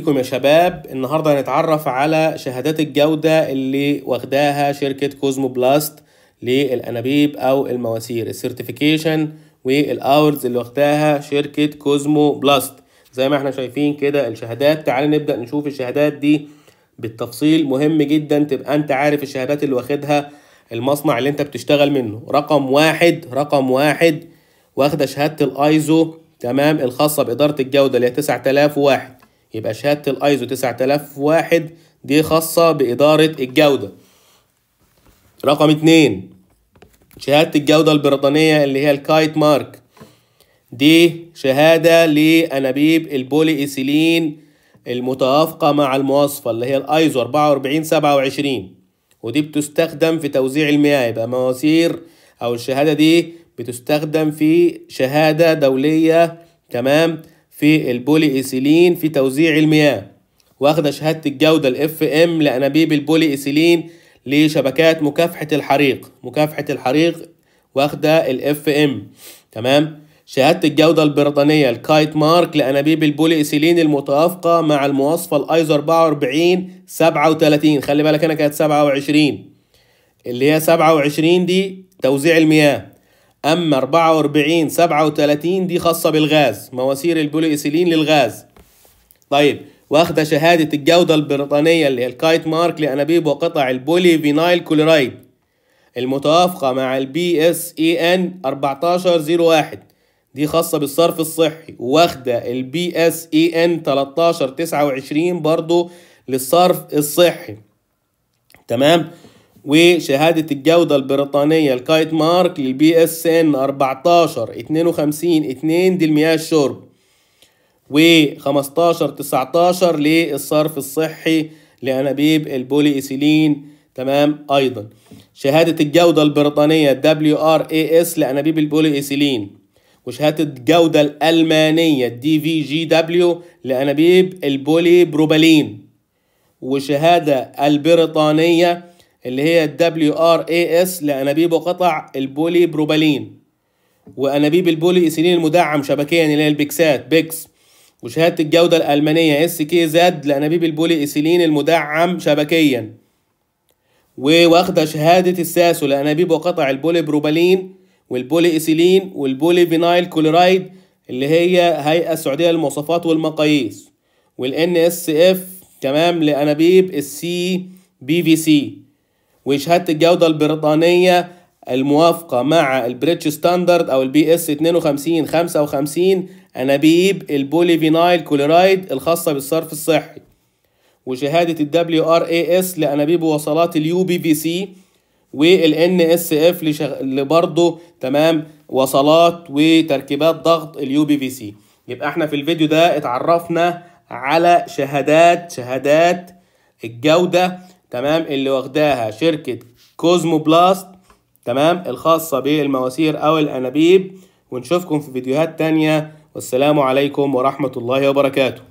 بكم يا شباب النهارده هنتعرف على شهادات الجوده اللي واخداها شركه كوزمو بلاست للانابيب او المواسير السيرتيفيكيشن والاورز اللي واخداها شركه كوزمو بلاست زي ما احنا شايفين كده الشهادات تعال نبدا نشوف الشهادات دي بالتفصيل مهم جدا تبقى انت عارف الشهادات اللي واخدها المصنع اللي انت بتشتغل منه رقم واحد رقم واحد واخده شهاده الايزو تمام الخاصه باداره الجوده اللي هي 9001 يبقى شهاده الايزو 9001 دي خاصه باداره الجوده رقم اتنين شهاده الجوده البريطانيه اللي هي الكايت مارك دي شهاده لانابيب البولي إيسيلين المتوافقه مع المواصفه اللي هي الايزو 4427 ودي بتستخدم في توزيع المياه يبقى مواسير او الشهاده دي بتستخدم في شهاده دوليه تمام في البولي ايثيلين في توزيع المياه واخده شهاده الجوده الاف ام لانابيب البولي ايثيلين لشبكات مكافحه الحريق مكافحه الحريق واخده الاف ام تمام شهاده الجوده البريطانيه الكايت مارك لانابيب البولي ايثيلين المتوافقه مع المواصفه الايزو 44 37 خلي بالك انا كانت 27 اللي هي 27 دي توزيع المياه أما 44 37 دي خاصة بالغاز مواسير البوليسيلين للغاز طيب واخدة شهادة الجودة البريطانية اللي هي الكايت مارك لأنابيب وقطع البولي فينايل كلورايد المتوافقة مع البي اس اي ان 1401 دي خاصة بالصرف الصحي واخدة البي اس اي ان 1329 برضو للصرف الصحي تمام وشهادة الجودة البريطانية الكايت مارك للبي اس ان 14 52 2 دي المياه الشرب و 15 19 للصرف الصحي لأنابيب البولي إيثيلين تمام أيضا شهادة الجودة البريطانية دبليو ار اي اس لأنابيب البولي إيثيلين وشهادة الجودة الألمانية دي في جي دبليو لأنابيب البولي بروبالين وشهادة البريطانية اللي هي الدبليو ار اي اس لانابيب وقطع البولي بروبالين وانابيب البولي ايثيلين المدعم شبكيا اللي هي البكسات بيكس وشهاده الجوده الالمانيه اس كي زد لانابيب البولي ايثيلين المدعم شبكيا وواخده شهاده الساسو لانابيب وقطع البولي بروبالين والبولي ايثيلين والبولي فينايل كلورايد اللي هي هيئه السعوديه للمواصفات والمقاييس والان اس اف تمام لانابيب السي بي في سي وشهاده الجوده البريطانيه الموافقه مع البريتش ستاندرد او البي اس 52 55 انابيب البوليفينايل كولورايد الخاصه بالصرف الصحي وشهاده الدبليو ار اي اس لانابيب وصلات اليو بي في سي والان اس اف لبرضه تمام وصلات وتركيبات ضغط اليو بي في سي يبقى احنا في الفيديو ده اتعرفنا على شهادات شهادات الجوده تمام اللي واخداها شركة كوزمو بلاست تمام الخاصة بالمواسير أو الأنابيب ونشوفكم في فيديوهات تانية والسلام عليكم ورحمة الله وبركاته